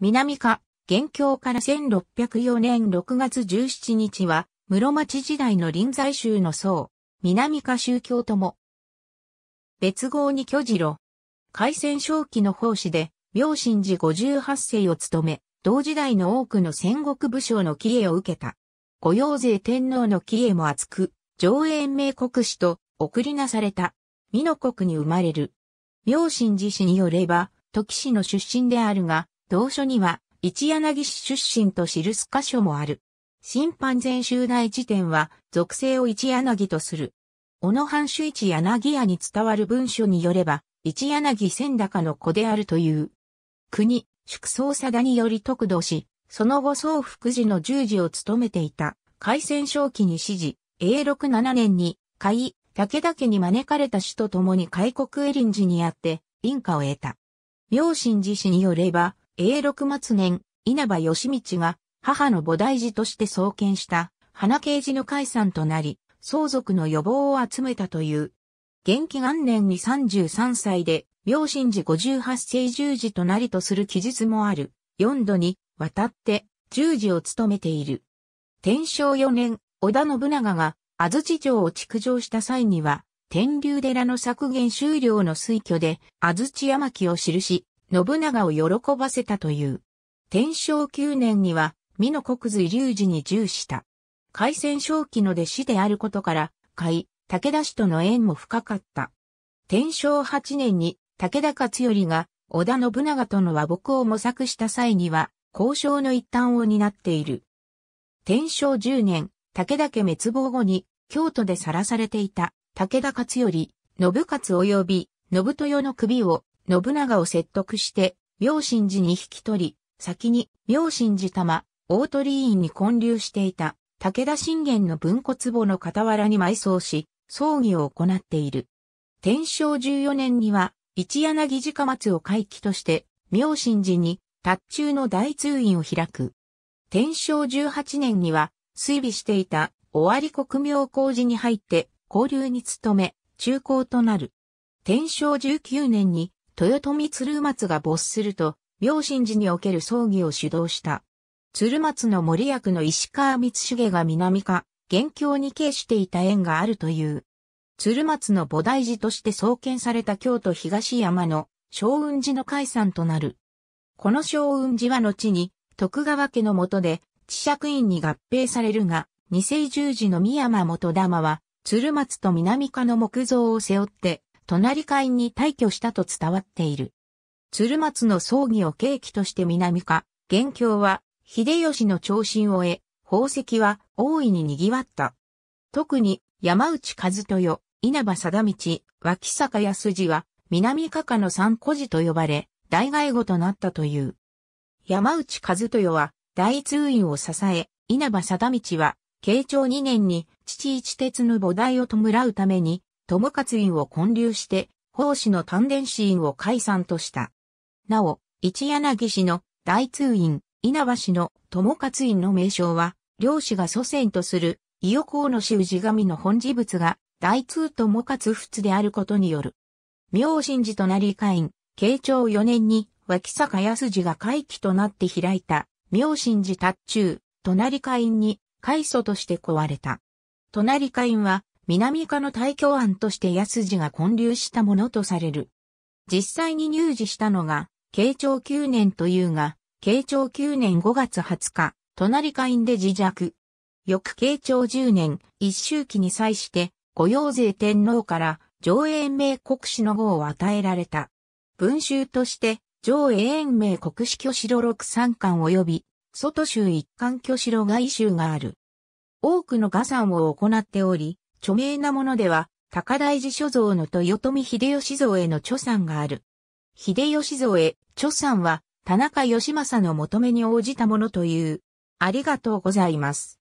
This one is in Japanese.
南下、元凶から1604年6月17日は、室町時代の臨済宗の僧、南下宗教とも。別号に巨次郎。開戦正期の奉仕で、明神寺58世を務め、同時代の多くの戦国武将の帰依を受けた。御用税天皇の帰依も厚く、上延明国史と送りなされた。美濃国に生まれる。明神寺氏によれば、時氏の出身であるが、同書には、一柳市出身と記す箇所もある。審判全集大辞典は、属性を一柳とする。小野藩主一柳屋に伝わる文書によれば、一柳千高の子であるという。国、祝宗貞により得度し、その後宗福寺の十字を務めていた、海戦正期に指示、永禄7年に、海、武田家に招かれた主と共に開国エリン寺にあって、臨下を得た。明神寺氏によれば、永禄末年、稲葉義道が母の菩提寺として創建した花刑寺の解散となり、相続の予防を集めたという。元気元年に33歳で、明神寺58世十字となりとする記述もある。4度に渡って十字を務めている。天正4年、織田信長が安土城を築城した際には、天竜寺の削減終了の推挙で安土山木を記し、信長を喜ばせたという。天正九年には、美濃国髄隆二に従した。海戦正期の弟子であることから、海、武田氏との縁も深かった。天正八年に武田勝頼が織田信長との和睦を模索した際には、交渉の一端を担っている。天正十年、武田家滅亡後に、京都でさらされていた武田勝頼、信勝及び信豊の首を信長を説得して、明神寺に引き取り、先に明神寺玉、大鳥院に建立していた武田信玄の文骨壺の傍らに埋葬し、葬儀を行っている。天正14年には、一柳寺松を回帰として、明神寺に、達中の大通院を開く。天正18年には、水備していた、尾張国明工事に入って、交流に努め、中高となる。天正19年に、豊臣鶴松が没すると、明神寺における葬儀を主導した。鶴松の森役の石川光重が南か、元凶に敬していた縁があるという。鶴松の菩提寺として創建された京都東山の昭雲寺の解散となる。この昭雲寺は後に徳川家の下で知釈院に合併されるが、二世十字の三山元玉は鶴松と南家の木造を背負って隣海に退去したと伝わっている。鶴松の葬儀を契機として南か。元凶は、秀吉の長身を得、宝石は大いに賑わった。特に、山内和豊、稲葉貞道、脇坂康次は、南加賀の三孤児と呼ばれ、大外語となったという。山内和豊は、大通院を支え、稲葉貞道は、慶長2年に、父一鉄の菩提を弔うために、友勝院を建立して、奉師の丹田寺院を解散とした。なお、一柳氏の大通院、稲葉氏の友勝院の名称は、両氏が祖先とする、伊予公の氏氏神の本事物が、大通友勝仏であることによる。明神寺となり会員、慶長4年に、脇坂康寺が会期となって開いた、明神寺達中、隣会員に、開祖として壊れた。隣会員は、南下の大教案として安次が建立したものとされる。実際に入寺したのが、慶長9年というが、慶長9年5月20日、隣会員で自弱。翌慶長10年、一周期に際して、御用税天皇から上永明国史の号を与えられた。文集として、上永明国史巨城六三巻及び、外州一巻巨城外州がある。多くの画算を行っており、著名なものでは、高台寺所蔵の豊臣秀吉像への著賛がある。秀吉像へ著賛は、田中義政の求めに応じたものという。ありがとうございます。